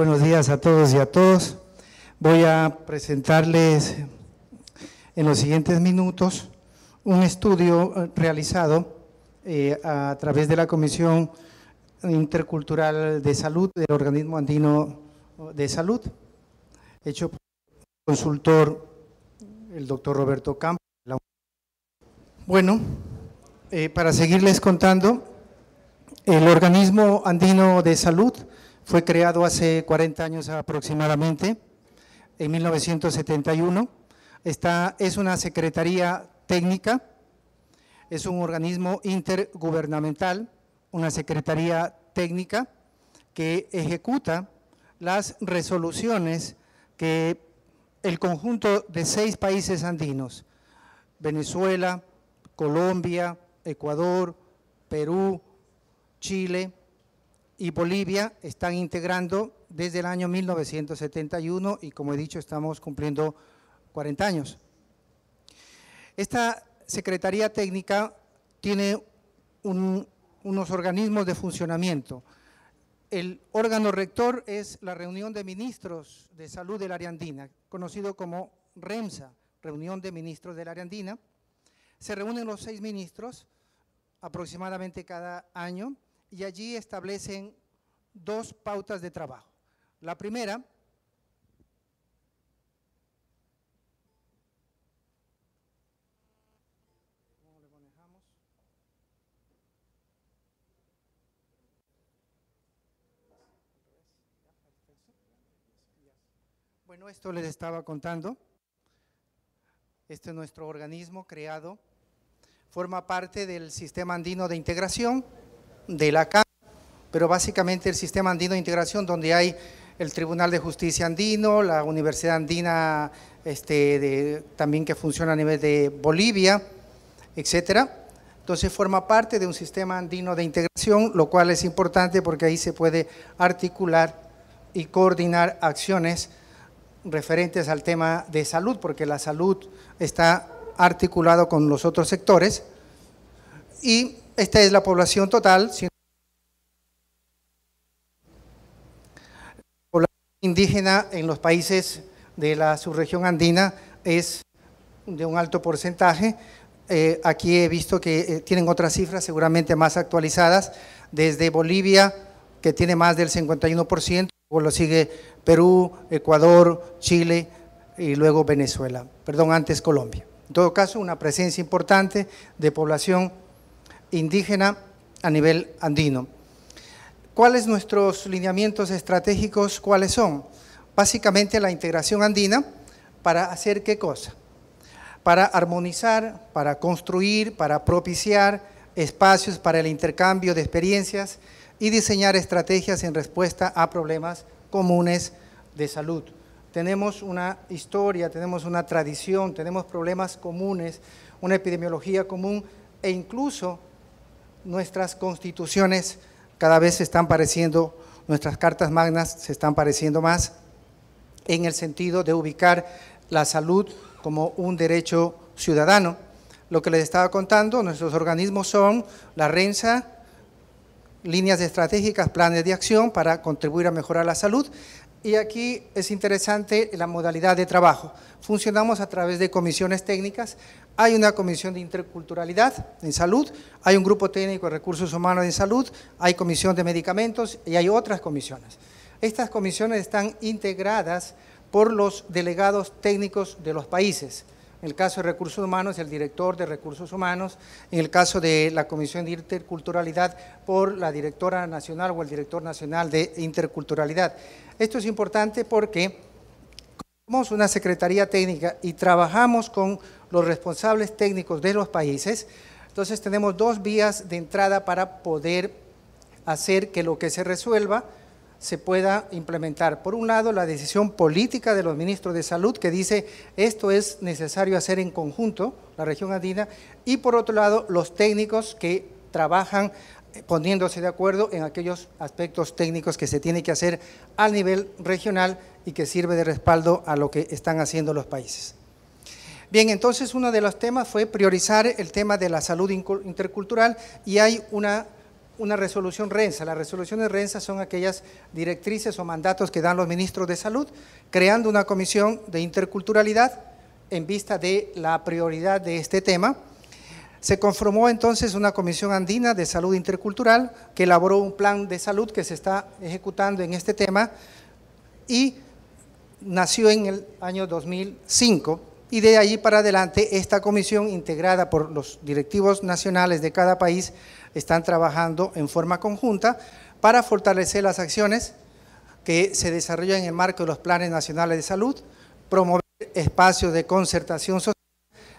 Buenos días a todos y a todos. Voy a presentarles en los siguientes minutos un estudio eh, realizado eh, a través de la Comisión Intercultural de Salud del Organismo Andino de Salud, hecho por el consultor, el doctor Roberto Campos. Bueno, eh, para seguirles contando, el Organismo Andino de Salud fue creado hace 40 años aproximadamente, en 1971. Está, es una secretaría técnica, es un organismo intergubernamental, una secretaría técnica que ejecuta las resoluciones que el conjunto de seis países andinos, Venezuela, Colombia, Ecuador, Perú, Chile, y Bolivia están integrando desde el año 1971 y como he dicho estamos cumpliendo 40 años. Esta Secretaría Técnica tiene unos organismos de funcionamiento. El órgano rector es la reunión de ministros de salud del área andina, conocido como REMSA, reunión de ministros del área andina. Se reúnen los seis ministros aproximadamente cada año y allí establecen dos pautas de trabajo. La primera Bueno, esto les estaba contando. Este es nuestro organismo creado. Forma parte del Sistema Andino de Integración de la Cámara, pero básicamente el sistema andino de integración donde hay el Tribunal de Justicia Andino, la Universidad Andina este, de, también que funciona a nivel de Bolivia, etcétera. Entonces forma parte de un sistema andino de integración, lo cual es importante porque ahí se puede articular y coordinar acciones referentes al tema de salud, porque la salud está articulado con los otros sectores y esta es la población total, la población indígena en los países de la subregión andina es de un alto porcentaje. Eh, aquí he visto que eh, tienen otras cifras seguramente más actualizadas, desde Bolivia, que tiene más del 51%, luego lo sigue Perú, Ecuador, Chile y luego Venezuela, perdón, antes Colombia. En todo caso, una presencia importante de población indígena a nivel andino. ¿Cuáles nuestros lineamientos estratégicos? ¿Cuáles son? Básicamente la integración andina para hacer qué cosa? Para armonizar, para construir, para propiciar espacios para el intercambio de experiencias y diseñar estrategias en respuesta a problemas comunes de salud. Tenemos una historia, tenemos una tradición, tenemos problemas comunes, una epidemiología común e incluso nuestras constituciones cada vez se están pareciendo, nuestras cartas magnas se están pareciendo más en el sentido de ubicar la salud como un derecho ciudadano. Lo que les estaba contando, nuestros organismos son la RENSA, líneas estratégicas, planes de acción para contribuir a mejorar la salud. Y aquí es interesante la modalidad de trabajo. Funcionamos a través de comisiones técnicas hay una comisión de interculturalidad en salud, hay un grupo técnico de recursos humanos en salud, hay comisión de medicamentos y hay otras comisiones. Estas comisiones están integradas por los delegados técnicos de los países. En el caso de recursos humanos, el director de recursos humanos. En el caso de la Comisión de Interculturalidad, por la directora nacional o el director nacional de interculturalidad. Esto es importante porque somos una secretaría técnica y trabajamos con los responsables técnicos de los países. Entonces tenemos dos vías de entrada para poder hacer que lo que se resuelva se pueda implementar. Por un lado, la decisión política de los ministros de salud que dice esto es necesario hacer en conjunto, la región andina, y por otro lado, los técnicos que trabajan eh, poniéndose de acuerdo en aquellos aspectos técnicos que se tiene que hacer al nivel regional y que sirve de respaldo a lo que están haciendo los países. Bien, entonces uno de los temas fue priorizar el tema de la salud intercultural y hay una, resolución RENSA. Las resoluciones RENSA son aquellas directrices o mandatos que dan los ministros de salud, creando una comisión de interculturalidad en vista de la prioridad de este tema. Se conformó entonces una comisión andina de salud intercultural que elaboró un plan de salud que se está ejecutando en este tema y nació en el año 2005 y de allí para adelante esta comisión integrada por los directivos nacionales de cada país están trabajando en forma conjunta para fortalecer las acciones que se desarrollan en el marco de los planes nacionales de salud, promover espacios de concertación social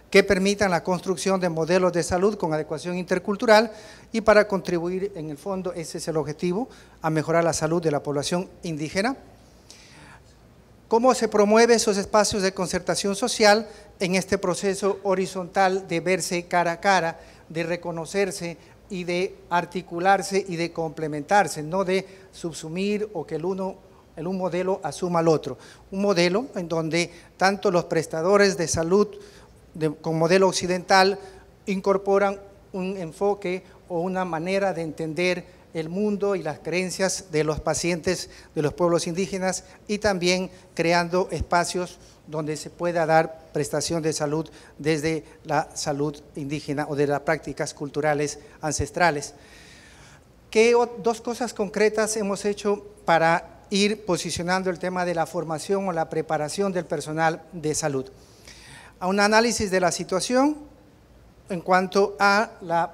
que permitan la construcción de modelos de salud con adecuación intercultural y para contribuir en el fondo, ese es el objetivo, a mejorar la salud de la población indígena cómo se promueve esos espacios de concertación social en este proceso horizontal de verse cara a cara, de reconocerse y de articularse y de complementarse, no de subsumir o que el uno el un modelo asuma al otro. Un modelo en donde tanto los prestadores de salud con modelo occidental incorporan un enfoque o una manera de entender el mundo y las creencias de los pacientes de los pueblos indígenas y también creando espacios donde se pueda dar prestación de salud desde la salud indígena o de las prácticas culturales ancestrales. ¿Qué dos cosas concretas hemos hecho para ir posicionando el tema de la formación o la preparación del personal de salud? A un análisis de la situación en cuanto a la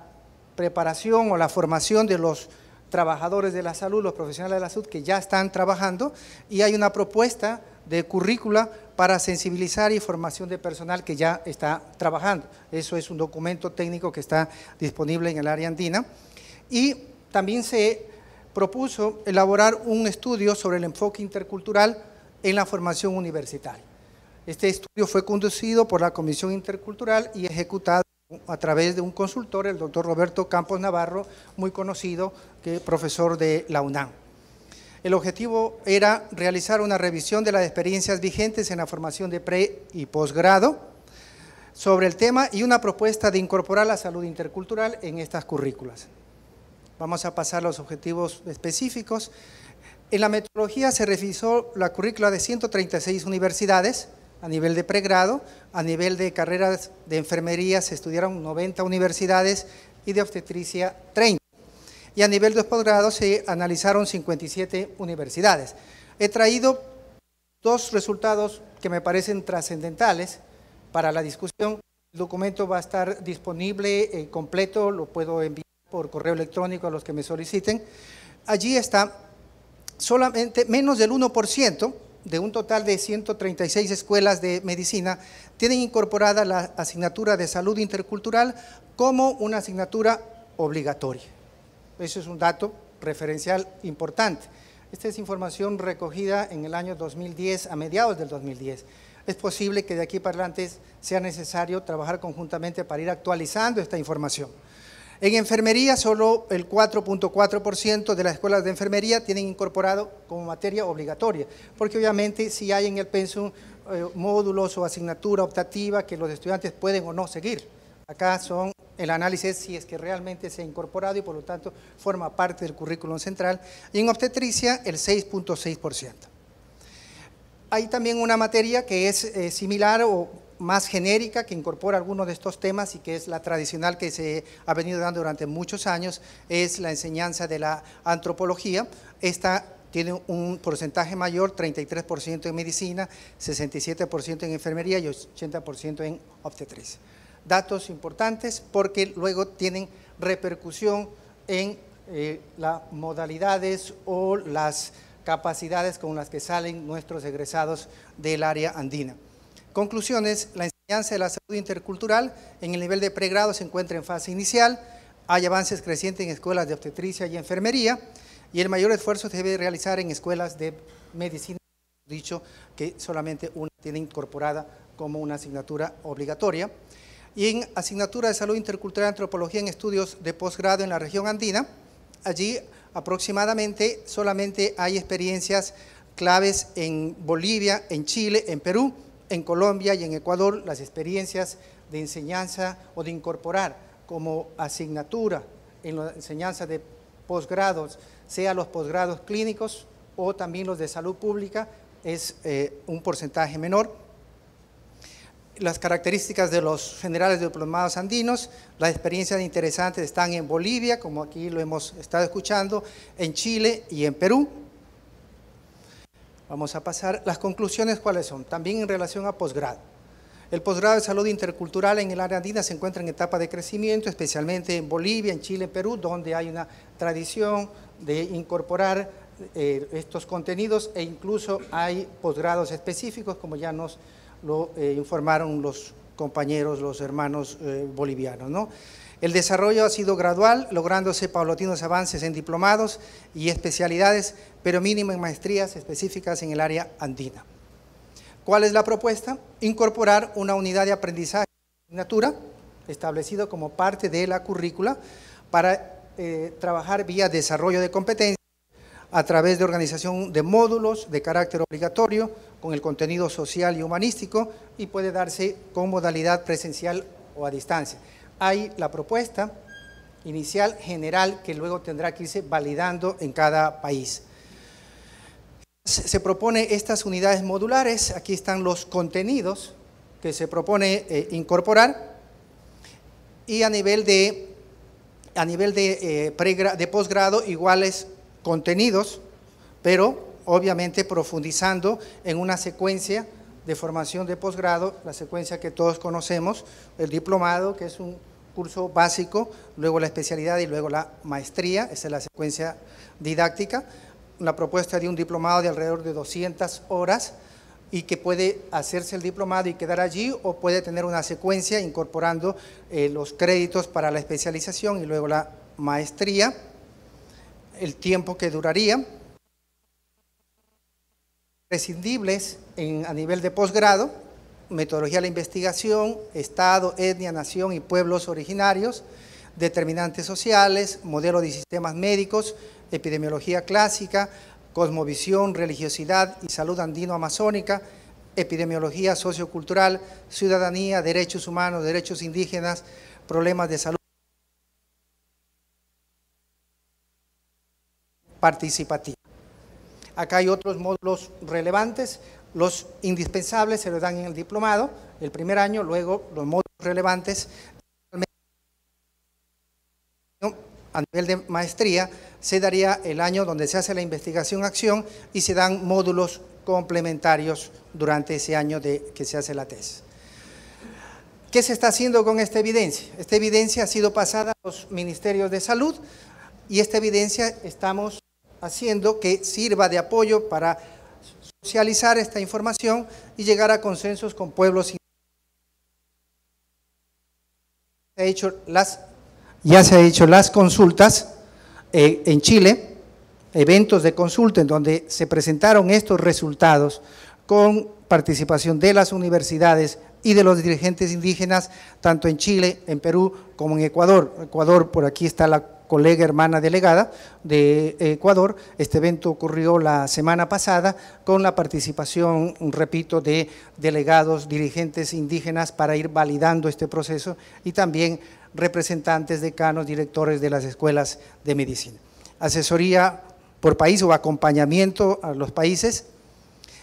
preparación o la formación de los trabajadores de la salud, los profesionales de la salud que ya están trabajando y hay una propuesta de currícula para sensibilizar y formación de personal que ya está trabajando. Eso es un documento técnico que está disponible en el área andina. Y también se propuso elaborar un estudio sobre el enfoque intercultural en la formación universitaria. Este estudio fue conducido por la Comisión Intercultural y ejecutado a través de un consultor, el doctor Roberto Campos Navarro, muy conocido profesor de la UNAM. El objetivo era realizar una revisión de las experiencias vigentes en la formación de pre y posgrado sobre el tema y una propuesta de incorporar la salud intercultural en estas currículas. Vamos a pasar a los objetivos específicos. En la metodología se revisó la currícula de 136 universidades a nivel de pregrado, a nivel de carreras de enfermería se estudiaron 90 universidades y de obstetricia 30 y a nivel de posgrado se analizaron 57 universidades. He traído dos resultados que me parecen trascendentales para la discusión. El documento va a estar disponible eh, completo, lo puedo enviar por correo electrónico a los que me soliciten. Allí está solamente menos del 1% de un total de 136 escuelas de medicina tienen incorporada la asignatura de salud intercultural como una asignatura obligatoria. Eso es un dato referencial importante. Esta es información recogida en el año 2010, a mediados del 2010. Es posible que de aquí para adelante sea necesario trabajar conjuntamente para ir actualizando esta información. En enfermería, solo el 4.4% de las escuelas de enfermería tienen incorporado como materia obligatoria, porque obviamente si hay en el pensum eh, módulos o asignatura optativa que los estudiantes pueden o no seguir. Acá son el análisis si es que realmente se ha incorporado y por lo tanto forma parte del currículum central. Y en obstetricia el 6.6%. Hay también una materia que es eh, similar o más genérica que incorpora algunos de estos temas y que es la tradicional que se ha venido dando durante muchos años, es la enseñanza de la antropología. Esta tiene un porcentaje mayor, 33% en medicina, 67% en enfermería y 80% en obstetricia datos importantes porque luego tienen repercusión en eh, las modalidades o las capacidades con las que salen nuestros egresados del área andina. Conclusiones, la enseñanza de la salud intercultural en el nivel de pregrado se encuentra en fase inicial, hay avances crecientes en escuelas de obstetricia y enfermería y el mayor esfuerzo se debe realizar en escuelas de medicina, dicho que solamente una tiene incorporada como una asignatura obligatoria y en asignatura de salud intercultural antropología en estudios de posgrado en la región andina. Allí aproximadamente solamente hay experiencias claves en Bolivia, en Chile, en Perú, en Colombia y en Ecuador, las experiencias de enseñanza o de incorporar como asignatura en la enseñanza de posgrados, sea los posgrados clínicos o también los de salud pública, es eh, un porcentaje menor las características de los generales diplomados andinos, las experiencias interesantes están en Bolivia, como aquí lo hemos estado escuchando, en Chile y en Perú. Vamos a pasar. Las conclusiones, ¿cuáles son? También en relación a posgrado. El posgrado de salud intercultural en el área andina se encuentra en etapa de crecimiento, especialmente en Bolivia, en Chile, en Perú, donde hay una tradición de incorporar eh, estos contenidos e incluso hay posgrados específicos, como ya nos lo eh, informaron los compañeros, los hermanos eh, bolivianos. El desarrollo ha sido gradual, lográndose paulatinos avances en diplomados y especialidades, pero mínimo en maestrías específicas en el área andina. ¿Cuál es la propuesta? Incorporar una unidad de aprendizaje de asignatura, establecido como parte de la currícula, para eh, trabajar vía desarrollo de competencias a través de organización de módulos de carácter obligatorio, con el contenido social y humanístico y puede darse con modalidad presencial o a distancia. Hay la propuesta inicial general que luego tendrá que irse validando en cada país. Se propone estas unidades modulares, aquí están los contenidos que se propone eh, incorporar y a nivel de, a nivel de, eh, de posgrado iguales contenidos, pero obviamente profundizando en una secuencia de formación de posgrado, la secuencia que todos conocemos, el diplomado, que es un curso básico, luego la especialidad y luego la maestría, esa es la secuencia didáctica, la propuesta de un diplomado de alrededor de 200 horas y que puede hacerse el diplomado y quedar allí o puede tener una secuencia incorporando eh, los créditos para la especialización y luego la maestría, el tiempo que duraría, prescindibles a nivel de posgrado, metodología de la investigación, Estado, etnia, nación y pueblos originarios, determinantes sociales, modelo de sistemas médicos, epidemiología clásica, cosmovisión, religiosidad y salud andino-amazónica, epidemiología sociocultural, ciudadanía, derechos humanos, derechos indígenas, problemas de salud participativa. Acá hay otros módulos relevantes. Los indispensables se los dan en el diplomado, el primer año, luego los módulos relevantes a nivel de maestría se daría el año donde se hace la investigación-acción y se dan módulos complementarios durante ese año de que se hace la tesis. ¿Qué se está haciendo con esta evidencia? Esta evidencia ha sido pasada a los ministerios de salud y esta evidencia estamos haciendo que sirva de apoyo para socializar esta información y llegar a consensos con pueblos. indígenas. hecho las, ya se han hecho las consultas eh, en Chile, eventos de consulta en donde se presentaron estos resultados con participación de las universidades y de los dirigentes indígenas, tanto en Chile, en Perú, como en Ecuador. Ecuador, por aquí está la colega hermana delegada de Ecuador. Este evento ocurrió la semana pasada con la participación, repito, de delegados, dirigentes indígenas para ir validando este proceso y también representantes, decanos, directores de las escuelas de medicina. Asesoría por país o acompañamiento a los países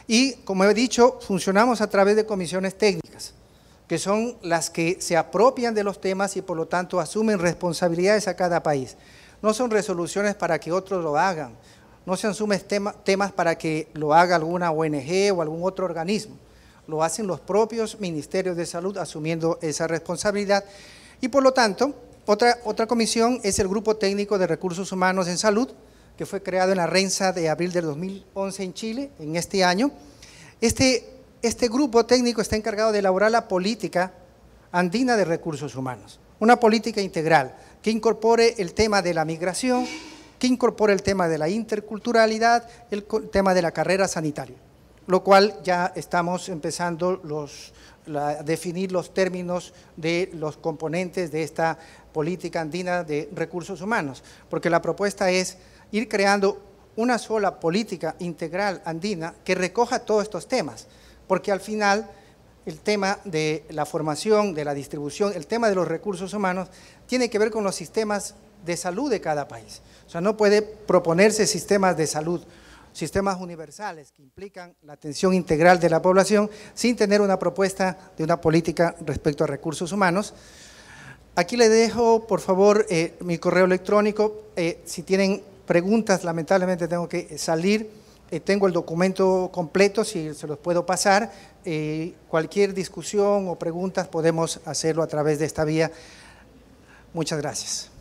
y, como he dicho, funcionamos a través de comisiones técnicas que son las que se apropian de los temas y por lo tanto asumen responsabilidades a cada país. No son resoluciones para que otros lo hagan, no se asumen temas para que lo haga alguna ONG o algún otro organismo. Lo hacen los propios ministerios de salud asumiendo esa responsabilidad y por lo tanto otra, otra comisión es el Grupo Técnico de Recursos Humanos en Salud, que fue creado en la Rensa de abril del 2011 en Chile, en este año. Este este grupo técnico está encargado de elaborar la política andina de recursos humanos, una política integral que incorpore el tema de la migración, que incorpore el tema de la interculturalidad, el tema de la carrera sanitaria, lo cual ya estamos empezando a definir los términos de los componentes de esta política andina de recursos humanos, porque la propuesta es ir creando una sola política integral andina que recoja todos estos temas porque al final el tema de la formación, de la distribución, el tema de los recursos humanos, tiene que ver con los sistemas de salud de cada país. O sea, no puede proponerse sistemas de salud, sistemas universales que implican la atención integral de la población sin tener una propuesta de una política respecto a recursos humanos. Aquí le dejo, por favor, eh, mi correo electrónico. Eh, si tienen preguntas, lamentablemente tengo que salir. Eh, tengo el documento completo, si se los puedo pasar. Eh, cualquier discusión o preguntas podemos hacerlo a través de esta vía. Muchas gracias.